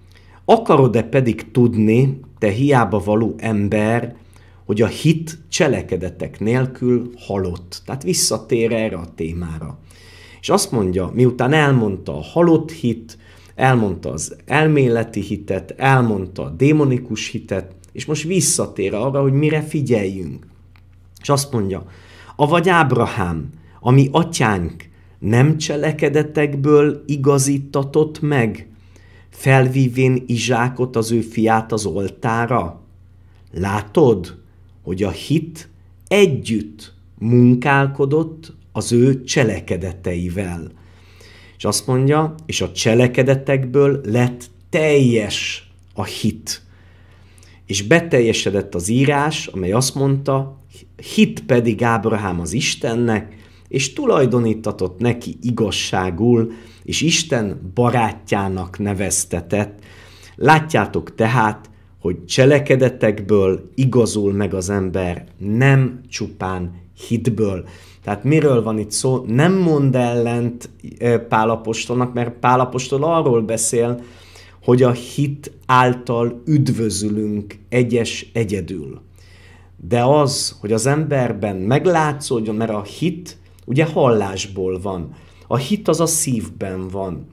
Akarod-e pedig tudni, te hiába való ember, hogy a hit cselekedetek nélkül halott. Tehát visszatér erre a témára. És azt mondja, miután elmondta a halott hit, elmondta az elméleti hitet, elmondta a démonikus hitet, és most visszatér arra, hogy mire figyeljünk. És azt mondja, avagy Ábrahám, ami atyánk, nem cselekedetekből igazítatott meg, felvívén Izsákot az ő fiát az oltára? Látod, hogy a hit együtt munkálkodott az ő cselekedeteivel. És azt mondja, és a cselekedetekből lett teljes a hit. És beteljesedett az írás, amely azt mondta, hit pedig Ábrahám az Istennek, és tulajdonítatott neki igazságul, és Isten barátjának neveztetett. Látjátok tehát, hogy cselekedetekből igazul meg az ember, nem csupán hitből. Tehát miről van itt szó? Nem mond ellent eh, Pálapostolnak, mert Pálapostol arról beszél, hogy a hit által üdvözülünk egyes egyedül. De az, hogy az emberben meglátszódjon, mert a hit Ugye hallásból van. A hit az a szívben van.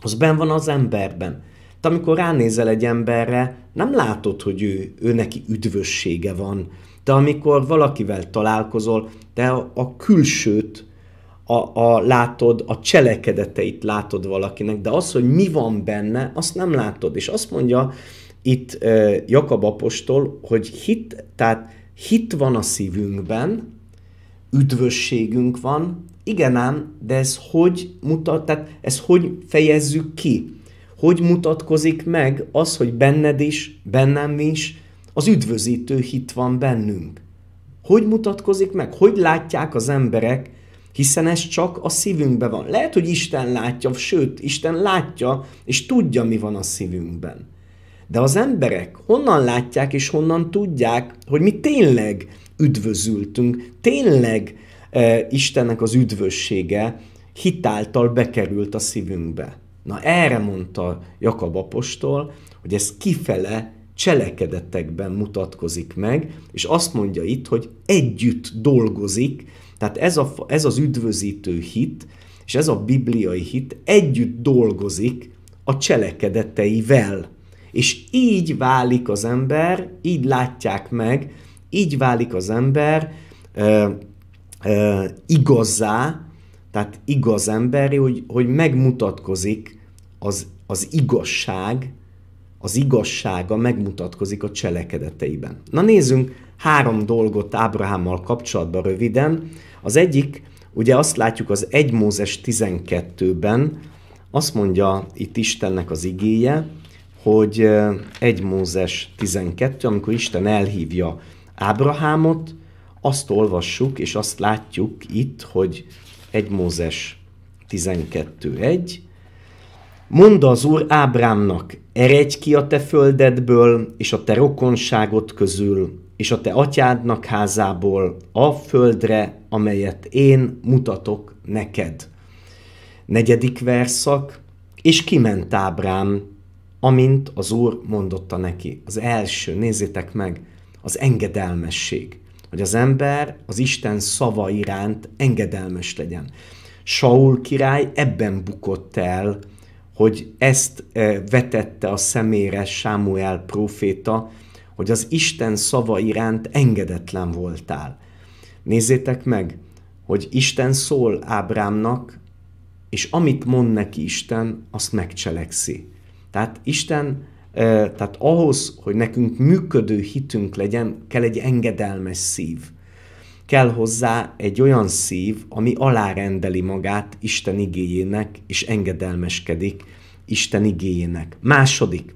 Az ben van az emberben. Te amikor ránézel egy emberre, nem látod, hogy ő, ő neki üdvössége van. De amikor valakivel találkozol, te a, a külsőt a, a, látod, a cselekedeteit látod valakinek, de az, hogy mi van benne, azt nem látod. És azt mondja itt e, Jakab apostol, hogy hit, tehát hit van a szívünkben, üdvösségünk van. Igen ám, de ez hogy mutat, tehát ez hogy fejezzük ki? Hogy mutatkozik meg az, hogy benned is, bennem is, az üdvözítő hit van bennünk? Hogy mutatkozik meg? Hogy látják az emberek, hiszen ez csak a szívünkben van. Lehet, hogy Isten látja, sőt, Isten látja, és tudja, mi van a szívünkben. De az emberek honnan látják és honnan tudják, hogy mi tényleg üdvözültünk. Tényleg e, Istennek az üdvössége hitáltal bekerült a szívünkbe. Na erre mondta Jakab apostol, hogy ez kifele cselekedetekben mutatkozik meg, és azt mondja itt, hogy együtt dolgozik, tehát ez, a, ez az üdvözítő hit, és ez a bibliai hit együtt dolgozik a cselekedeteivel. És így válik az ember, így látják meg így válik az ember ö, ö, igazá, tehát igaz emberi, hogy, hogy megmutatkozik az, az igazság, az igazsága megmutatkozik a cselekedeteiben. Na nézzünk három dolgot Ábrahámmal kapcsolatban röviden. Az egyik, ugye azt látjuk az 1 Mózes 12-ben, azt mondja itt Istennek az igéje, hogy 1 Mózes 12, amikor Isten elhívja Ábrahámot, azt olvassuk és azt látjuk itt, hogy 1 Mózes 12.1. Mondd az Úr Ábrámnak, eredj ki a te földedből, és a te rokonságot közül, és a te atyádnak házából a földre, amelyet én mutatok neked. Negyedik verszak, és kiment Ábrám, amint az Úr mondotta neki. Az első, nézzétek meg, az engedelmesség. Hogy az ember az Isten szava iránt engedelmes legyen. Saul király ebben bukott el, hogy ezt eh, vetette a szemére Sámuel próféta, hogy az Isten szava iránt engedetlen voltál. Nézzétek meg, hogy Isten szól Ábrámnak, és amit mond neki Isten, azt megcselekszi. Tehát Isten tehát ahhoz, hogy nekünk működő hitünk legyen, kell egy engedelmes szív. Kell hozzá egy olyan szív, ami alárendeli magát Isten igéjének, és engedelmeskedik Isten igéjének. Második.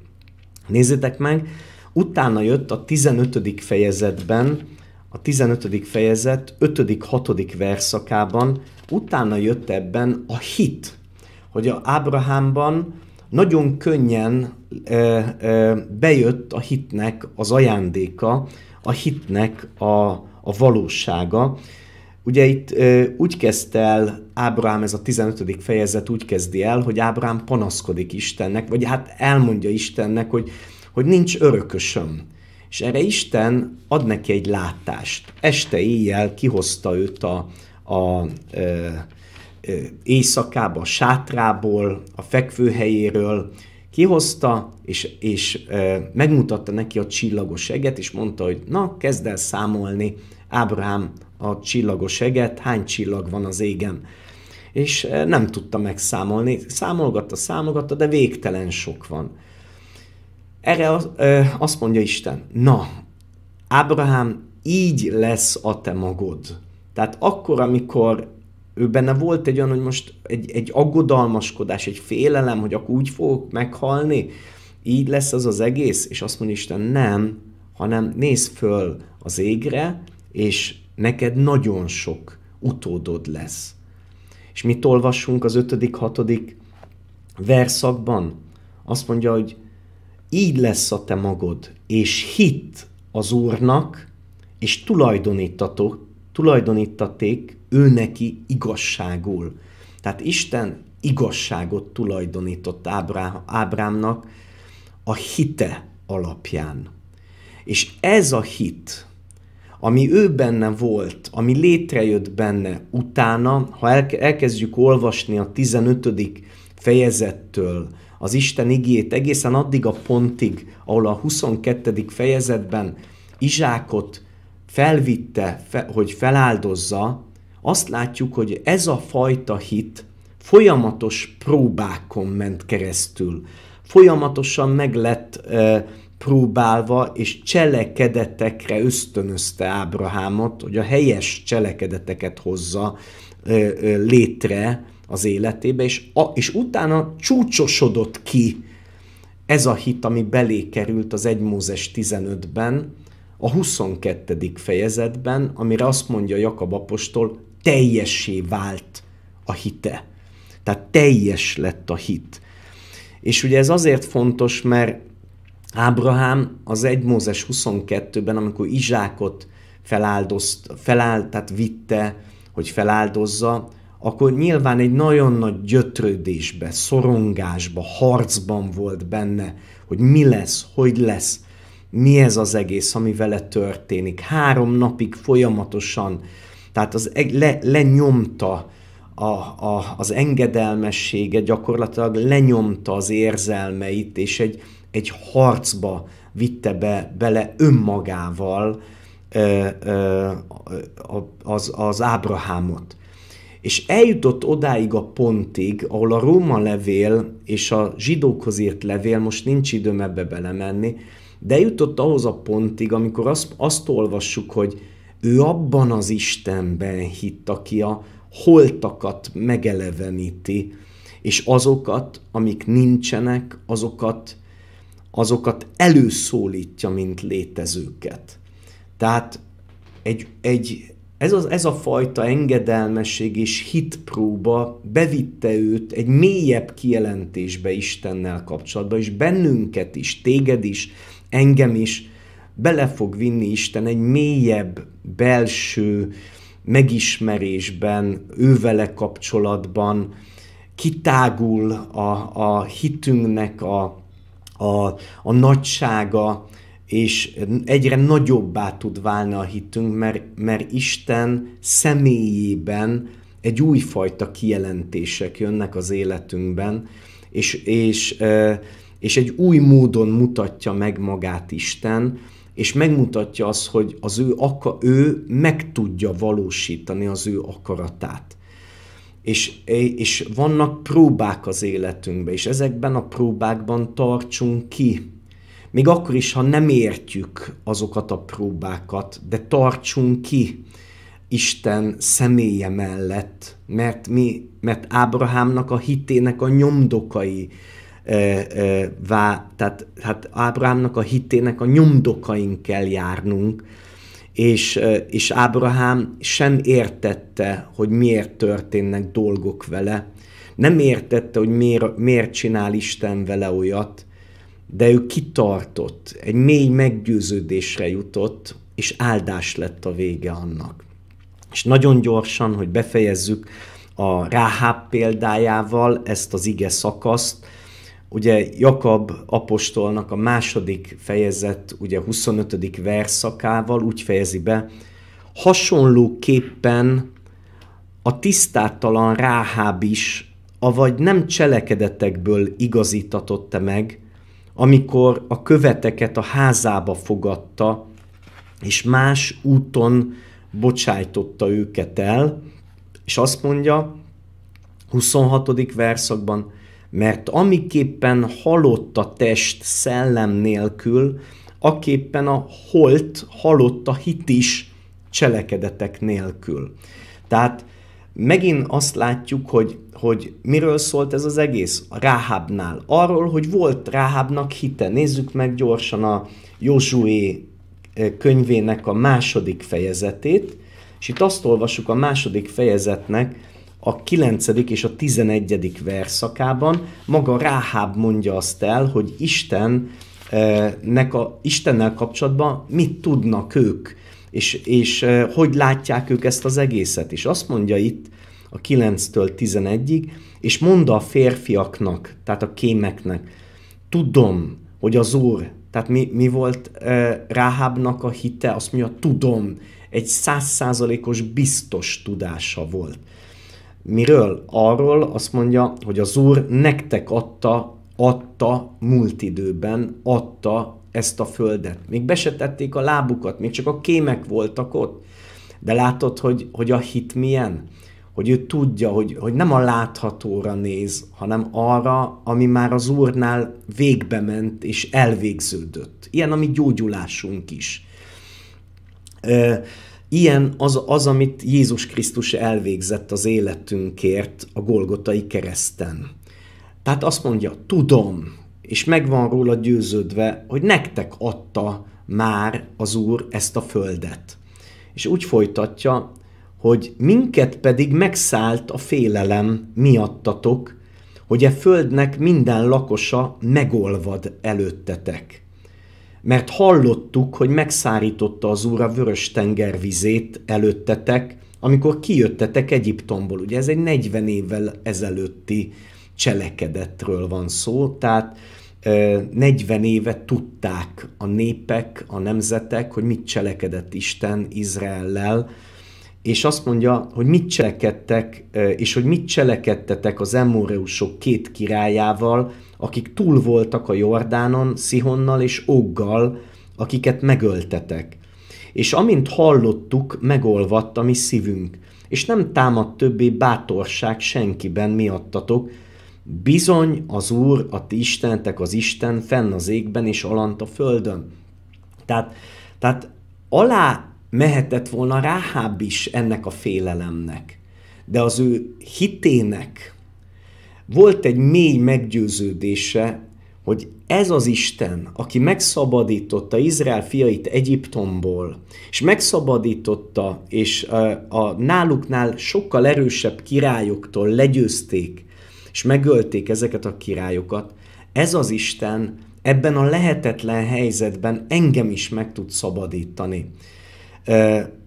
Nézzétek meg, utána jött a 15. fejezetben, a 15. fejezet 5.-6. verszakában, utána jött ebben a hit, hogy a Ábrahámban nagyon könnyen ö, ö, bejött a hitnek az ajándéka, a hitnek a, a valósága. Ugye itt ö, úgy kezdte el Ábrám, ez a 15. fejezet úgy kezdi el, hogy Ábrám panaszkodik Istennek, vagy hát elmondja Istennek, hogy, hogy nincs örökösöm. És erre Isten ad neki egy látást. Este éjjel kihozta őt a, a, a éjszakába, a sátrából, a fekvőhelyéről kihozta, és, és megmutatta neki a csillagos eget, és mondta, hogy na, kezd el számolni, Ábrahám, a csillagos eget, hány csillag van az égen. És nem tudta megszámolni, számolgatta, számolgatta, de végtelen sok van. Erre azt mondja Isten, na, Ábrahám, így lesz a te magod. Tehát akkor, amikor ő benne volt egy olyan, hogy most egy, egy aggodalmaskodás, egy félelem, hogy akkor úgy fogok meghalni, így lesz az az egész, és azt mondja Isten, nem, hanem nézd föl az égre, és neked nagyon sok utódod lesz. És mit olvassunk az ötödik, hatodik verszakban? Azt mondja, hogy így lesz a te magod, és hit az Úrnak, és tulajdonítatok tulajdonítaték ő neki igazságul. Tehát Isten igazságot tulajdonított Ábrámnak a hite alapján. És ez a hit, ami ő benne volt, ami létrejött benne utána, ha elkezdjük olvasni a 15. fejezettől az Isten igét egészen addig a pontig, ahol a 22. fejezetben Izsákot felvitte, fe, hogy feláldozza, azt látjuk, hogy ez a fajta hit folyamatos próbákon ment keresztül. Folyamatosan meg lett e, próbálva, és cselekedetekre ösztönözte Ábrahámot, hogy a helyes cselekedeteket hozza e, e, létre az életébe, és, a, és utána csúcsosodott ki ez a hit, ami belé került az 1 Mózes 15-ben, a 22. fejezetben, amire azt mondja Jakab apostol, teljessé vált a hite. Tehát teljes lett a hit. És ugye ez azért fontos, mert Ábrahám az 1 Mózes 22-ben, amikor Izsákot feláldozt, feláld, tehát vitte, hogy feláldozza, akkor nyilván egy nagyon nagy gyötrődésbe, szorongásba, harcban volt benne, hogy mi lesz, hogy lesz mi ez az egész, ami vele történik. Három napig folyamatosan, tehát az le, lenyomta a, a, az engedelmessége, gyakorlatilag lenyomta az érzelmeit, és egy, egy harcba vitte be, bele önmagával ö, ö, az, az Ábrahámot. És eljutott odáig a pontig, ahol a Róma levél és a zsidókhoz írt levél, most nincs időm ebbe belemenni, de jutott ahhoz a pontig, amikor azt, azt olvassuk, hogy ő abban az Istenben hitt, aki a holtakat megeleveníti, és azokat, amik nincsenek, azokat, azokat előszólítja, mint létezőket. Tehát egy, egy, ez, az, ez a fajta engedelmesség és hitpróba bevitte őt egy mélyebb kijelentésbe Istennel kapcsolatba, és bennünket is, téged is, engem is, bele fog vinni Isten egy mélyebb belső megismerésben, ővele kapcsolatban, kitágul a, a hitünknek a, a, a nagysága, és egyre nagyobbá tud válni a hitünk, mert, mert Isten személyében egy újfajta kijelentések jönnek az életünkben, és, és és egy új módon mutatja meg magát Isten, és megmutatja azt, hogy az ő, akar, ő meg tudja valósítani az ő akaratát. És, és vannak próbák az életünkben, és ezekben a próbákban tartsunk ki. Még akkor is, ha nem értjük azokat a próbákat, de tartsunk ki Isten személye mellett, mert mi, mert Ábrahámnak a hitének a nyomdokai, vá, tehát hát Ábrahámnak a hitének a nyomdokain kell járnunk, és, és Ábrahám sem értette, hogy miért történnek dolgok vele, nem értette, hogy miért, miért csinál Isten vele olyat, de ő kitartott, egy mély meggyőződésre jutott, és áldás lett a vége annak. És nagyon gyorsan, hogy befejezzük a Ráháb példájával ezt az ige szakaszt, Ugye Jakab apostolnak a második fejezet, ugye 25. verszakával úgy fejezi be, hasonlóképpen a tisztátalan Ráháb is, avagy nem cselekedetekből igazítatotta meg, amikor a követeket a házába fogadta, és más úton bocsájtotta őket el, és azt mondja, 26. verszakban, mert amiképpen halott a test szellem nélkül, aképpen a holt halott a hit is cselekedetek nélkül. Tehát megint azt látjuk, hogy, hogy miről szólt ez az egész a Ráhábnál. Arról, hogy volt Ráhábnak hite. Nézzük meg gyorsan a Józsué eh, könyvének a második fejezetét, és itt azt olvasjuk a második fejezetnek a 9. és a 11. verszakában maga Ráháb mondja azt el, hogy Isten eh, nek a, Istennel kapcsolatban mit tudnak ők, és, és eh, hogy látják ők ezt az egészet. És azt mondja itt a 9-től 11-ig, és mond a férfiaknak, tehát a kémeknek, tudom, hogy az Úr, tehát mi, mi volt eh, Ráhábnak a hite, azt mondja, tudom, egy százszázalékos biztos tudása volt. Miről? Arról azt mondja, hogy az Úr nektek adta, adta múlt időben, adta ezt a földet. Még besetették a lábukat, még csak a kémek voltak ott. De látod, hogy, hogy a hit milyen? Hogy ő tudja, hogy, hogy nem a láthatóra néz, hanem arra, ami már az Úrnál végbe ment és elvégződött. Ilyen a mi gyógyulásunk is. Ö, Ilyen az, az, amit Jézus Krisztus elvégzett az életünkért a Golgotai kereszten. Tehát azt mondja, tudom, és megvan róla győződve, hogy nektek adta már az Úr ezt a földet. És úgy folytatja, hogy minket pedig megszállt a félelem miattatok, hogy e földnek minden lakosa megolvad előttetek mert hallottuk, hogy megszárította az úr a vörös tenger vizét előttetek, amikor kijöttetek Egyiptomból. Ugye ez egy 40 évvel ezelőtti cselekedetről van szó, tehát 40 éve tudták a népek, a nemzetek, hogy mit cselekedett Isten Izraellel, és azt mondja, hogy mit cselekedtek, és hogy mit cselekedtetek az emóreusok két királyával, akik túl voltak a Jordánon, Szihonnal és Oggal, akiket megöltetek. És amint hallottuk, megolvadt a mi szívünk, és nem támad többé bátorság senkiben miattatok, bizony az Úr, a ti Istenetek az Isten, fenn az égben és alant a földön. Tehát, tehát alá mehetett volna Ráháb is ennek a félelemnek, de az ő hitének volt egy mély meggyőződése, hogy ez az Isten, aki megszabadította Izrael fiait Egyiptomból, és megszabadította, és a, a náluknál sokkal erősebb királyoktól legyőzték, és megölték ezeket a királyokat, ez az Isten ebben a lehetetlen helyzetben engem is meg tud szabadítani.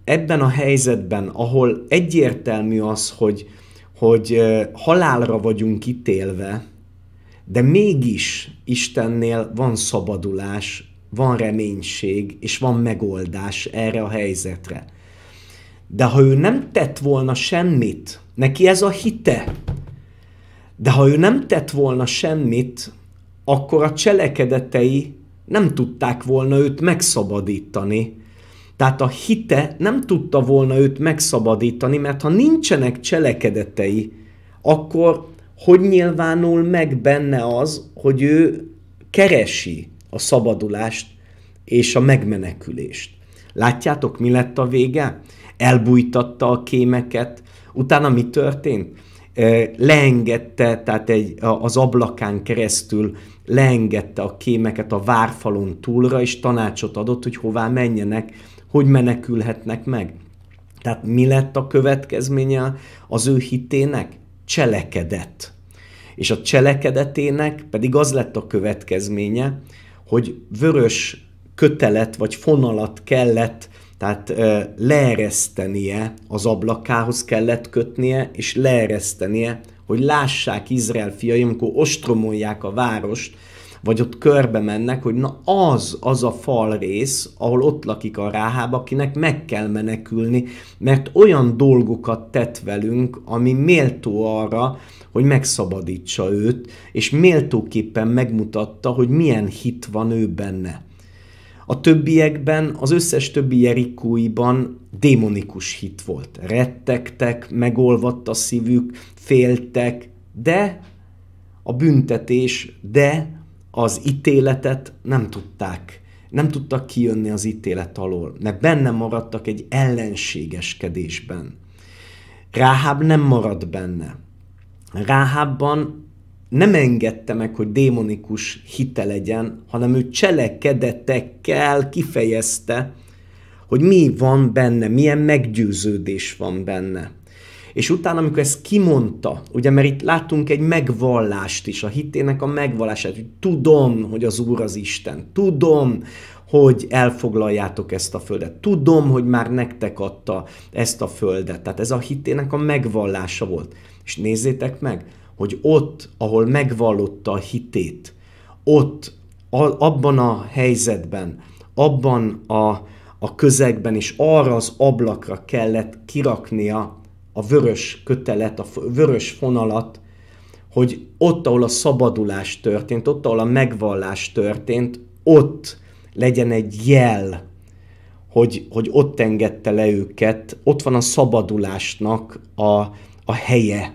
Ebben a helyzetben, ahol egyértelmű az, hogy, hogy halálra vagyunk ítélve, de mégis Istennél van szabadulás, van reménység, és van megoldás erre a helyzetre. De ha ő nem tett volna semmit, neki ez a hite, de ha ő nem tett volna semmit, akkor a cselekedetei nem tudták volna őt megszabadítani tehát a hite nem tudta volna őt megszabadítani, mert ha nincsenek cselekedetei, akkor hogy nyilvánul meg benne az, hogy ő keresi a szabadulást és a megmenekülést. Látjátok, mi lett a vége? Elbújtatta a kémeket, utána mi történt? Leengedte, tehát egy, az ablakán keresztül leengedte a kémeket a várfalon túlra, és tanácsot adott, hogy hová menjenek, hogy menekülhetnek meg. Tehát mi lett a következménye az ő hitének? Cselekedett. És a cselekedetének pedig az lett a következménye, hogy vörös kötelet vagy fonalat kellett, tehát leeresztenie az ablakához kellett kötnie, és leeresztenie hogy lássák Izrael fiai, amikor ostromolják a várost, vagy ott körbe mennek, hogy na az az a fal rész, ahol ott lakik a ráhába, akinek meg kell menekülni, mert olyan dolgokat tett velünk, ami méltó arra, hogy megszabadítsa őt, és méltóképpen megmutatta, hogy milyen hit van ő benne. A többiekben, az összes többi Jerikóiban démonikus hit volt. Rettegtek, megolvadt a szívük, féltek, de a büntetés, de az ítéletet nem tudták. Nem tudtak kijönni az ítélet alól, mert benne maradtak egy ellenségeskedésben. Ráháb nem marad benne. Ráhábban nem engedte meg, hogy démonikus hite legyen, hanem ő cselekedetekkel kifejezte, hogy mi van benne, milyen meggyőződés van benne. És utána, amikor ezt kimondta, ugye, mert itt látunk egy megvallást is, a hitének a megvallását, hogy tudom, hogy az Úr az Isten, tudom, hogy elfoglaljátok ezt a földet. Tudom, hogy már nektek adta ezt a földet. Tehát ez a hitének a megvallása volt. És nézzétek meg, hogy ott, ahol megvallotta a hitét, ott, a, abban a helyzetben, abban a, a közegben is arra az ablakra kellett kiraknia a vörös kötelet, a vörös fonalat, hogy ott, ahol a szabadulás történt, ott, ahol a megvallás történt, ott legyen egy jel, hogy, hogy ott engedte le őket, ott van a szabadulásnak a, a helye,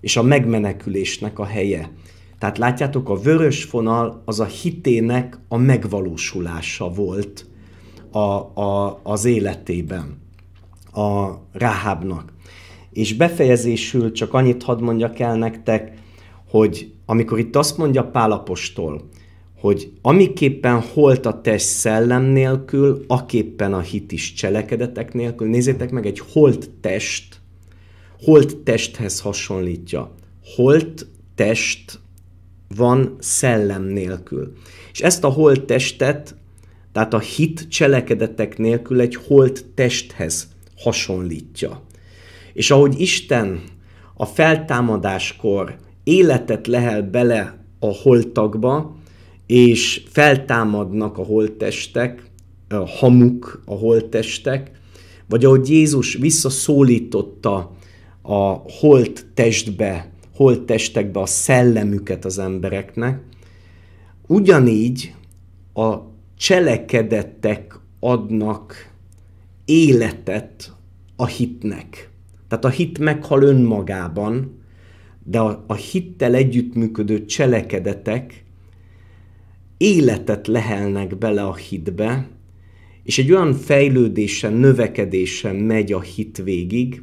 és a megmenekülésnek a helye. Tehát látjátok, a vörös fonal az a hitének a megvalósulása volt a, a, az életében, a Ráhábnak. És befejezésül csak annyit hadd mondjak el nektek, hogy amikor itt azt mondja Pálapostól, hogy amiképpen holt a test szellem nélkül, aképpen a hit is cselekedetek nélkül. Nézzétek meg, egy holt test holt testhez hasonlítja. Holt test van szellem nélkül. És ezt a holt testet, tehát a hit cselekedetek nélkül egy holt testhez hasonlítja. És ahogy Isten a feltámadáskor életet lehel bele a holtakba, és feltámadnak a holttestek, a hamuk a holttestek, vagy ahogy Jézus visszaszólította a holt testbe, holt testekbe a szellemüket az embereknek, ugyanígy a cselekedettek adnak életet a hitnek. Tehát a hit meghal önmagában, de a, a hittel együttműködő cselekedetek életet lehelnek bele a hitbe, és egy olyan fejlődésen, növekedésen megy a hit végig,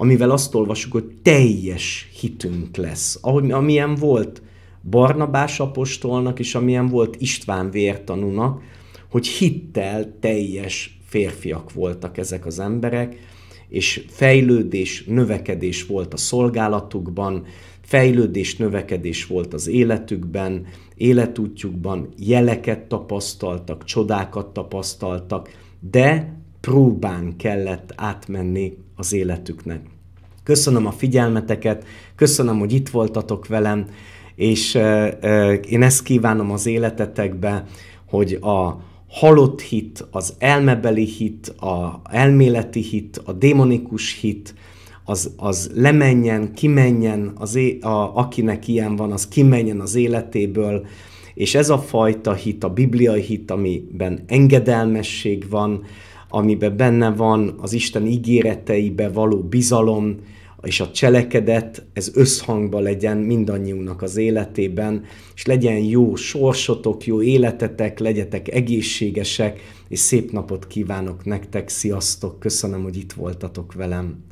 amivel azt olvasjuk, hogy teljes hitünk lesz. Ahogy, amilyen volt Barnabás apostolnak, és amilyen volt István vértanúnak, hogy hittel teljes férfiak voltak ezek az emberek, és fejlődés, növekedés volt a szolgálatukban, fejlődés, növekedés volt az életükben, életútjukban, jeleket tapasztaltak, csodákat tapasztaltak, de próbán kellett átmenni az életüknek. Köszönöm a figyelmeteket, köszönöm, hogy itt voltatok velem, és én ezt kívánom az életetekbe, hogy a halott hit, az elmebeli hit, a elméleti hit, a démonikus hit, az, az lemenjen, kimenjen, az é- a, akinek ilyen van, az kimenjen az életéből, és ez a fajta hit, a bibliai hit, amiben engedelmesség van, amiben benne van az Isten ígéreteibe való bizalom, és a cselekedet, ez összhangba legyen mindannyiunknak az életében, és legyen jó sorsotok, jó életetek, legyetek egészségesek, és szép napot kívánok nektek, sziasztok, köszönöm, hogy itt voltatok velem.